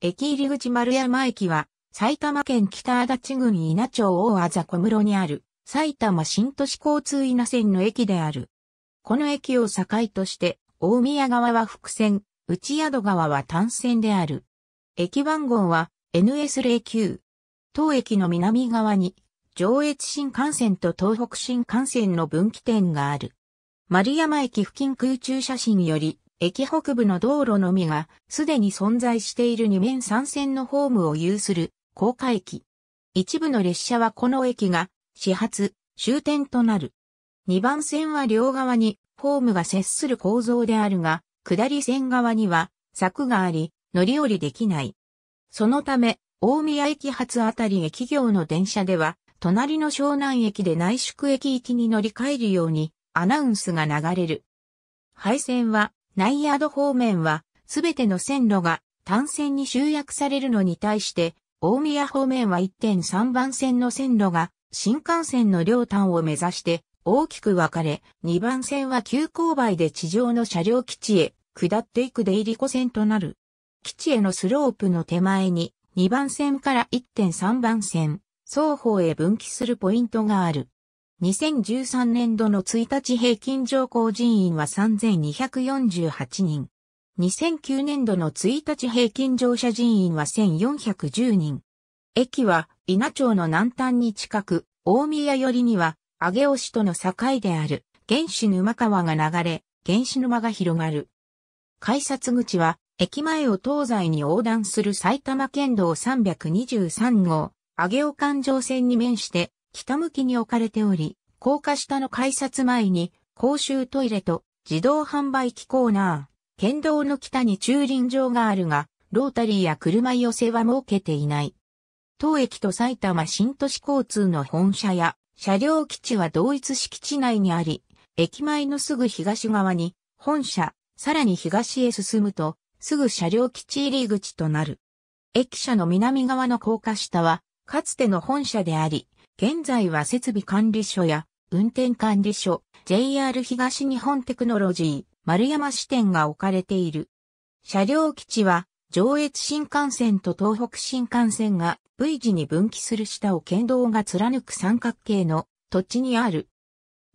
駅入口丸山駅は、埼玉県北足立郡稲町大あ小室にある、埼玉新都市交通稲線の駅である。この駅を境として、大宮川は複線、内宿川は単線である。駅番号は NS09。当駅の南側に、上越新幹線と東北新幹線の分岐点がある。丸山駅付近空中写真より、駅北部の道路のみが、すでに存在している2面3線のホームを有する、高架駅。一部の列車はこの駅が、始発、終点となる。2番線は両側に、ホームが接する構造であるが、下り線側には、柵があり、乗り降りできない。そのため、大宮駅発あたり駅業の電車では、隣の湘南駅で内宿駅行きに乗り換えるように、アナウンスが流れる。配線は、内ヤード方面は、すべての線路が単線に集約されるのに対して、大宮方面は1.3番線の線路が新幹線の両端を目指して大きく分かれ、2番線は急勾配で地上の車両基地へ下っていく出入り湖線となる。基地へのスロープの手前に2番線から1.3番線、双方へ分岐するポイントがある。2013年度の1日平均乗降人員は3248人。2009年度の1日平均乗車人員は1410人。駅は稲町の南端に近く、大宮寄りには、上尾市との境である、原始沼川が流れ、原始沼が広がる。改札口は、駅前を東西に横断する埼玉県道323号、上尾環状線に面して、北向きに置かれており、高架下の改札前に公衆トイレと自動販売機コーナー、県道の北に駐輪場があるが、ロータリーや車寄せは設けていない。当駅と埼玉新都市交通の本社や車両基地は同一敷地内にあり、駅前のすぐ東側に本社、さらに東へ進むと、すぐ車両基地入り口となる。駅舎の南側の高架下は、かつての本社であり、現在は設備管理所や運転管理所、JR 東日本テクノロジー、丸山支店が置かれている。車両基地は、上越新幹線と東北新幹線が V 字に分岐する下を県道が貫く三角形の土地にある。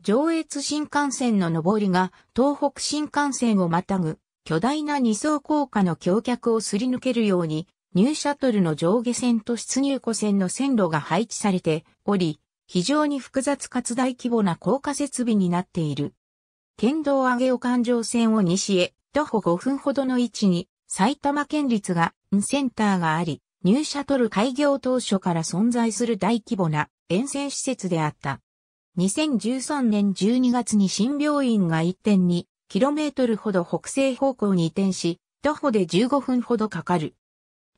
上越新幹線の上りが東北新幹線をまたぐ巨大な二層高架の橋脚をすり抜けるようにニューシャトルの上下線と出入庫線の線路が配置されており、非常に複雑かつ大規模な高架設備になっている。県道上尾環状線を西へ、徒歩5分ほどの位置に、埼玉県立が、センターがあり、ニューシャトル開業当初から存在する大規模な沿線施設であった。2013年12月に新病院が 1.2km ほど北西方向に移転し、徒歩で15分ほどかかる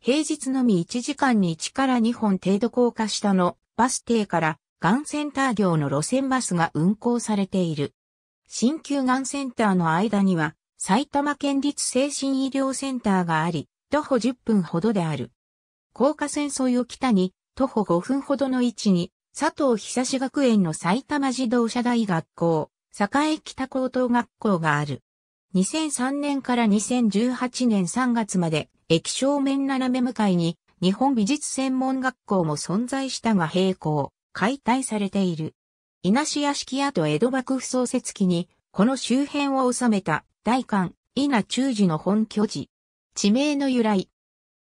平日のみ1時間に1から2本程度高架下のバス停からがんセンター業の路線バスが運行されている。新旧がんセンターの間には埼玉県立精神医療センターがあり、徒歩10分ほどである。高架線沿いを北に徒歩5分ほどの位置に佐藤久志学園の埼玉自動車大学校、栄北高等学校がある。2003年から2018年3月まで駅正面斜め向かいに、日本美術専門学校も存在したが閉校、解体されている。稲市屋敷跡江戸幕府創設期に、この周辺を収めた、大官、稲中寺の本拠地。地名の由来。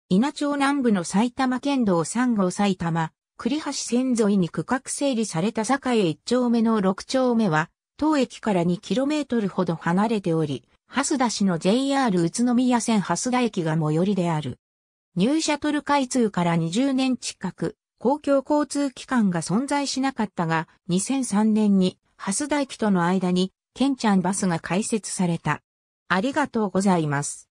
稲町南部の埼玉県道3号埼玉、栗橋線沿いに区画整理された境一丁目の6丁目は、当駅から 2km ほど離れており、蓮田市の JR 宇都宮線蓮田駅が最寄りである。ニューシャトル開通から20年近く、公共交通機関が存在しなかったが、2003年に、蓮田駅との間に、ケンちゃんバスが開設された。ありがとうございます。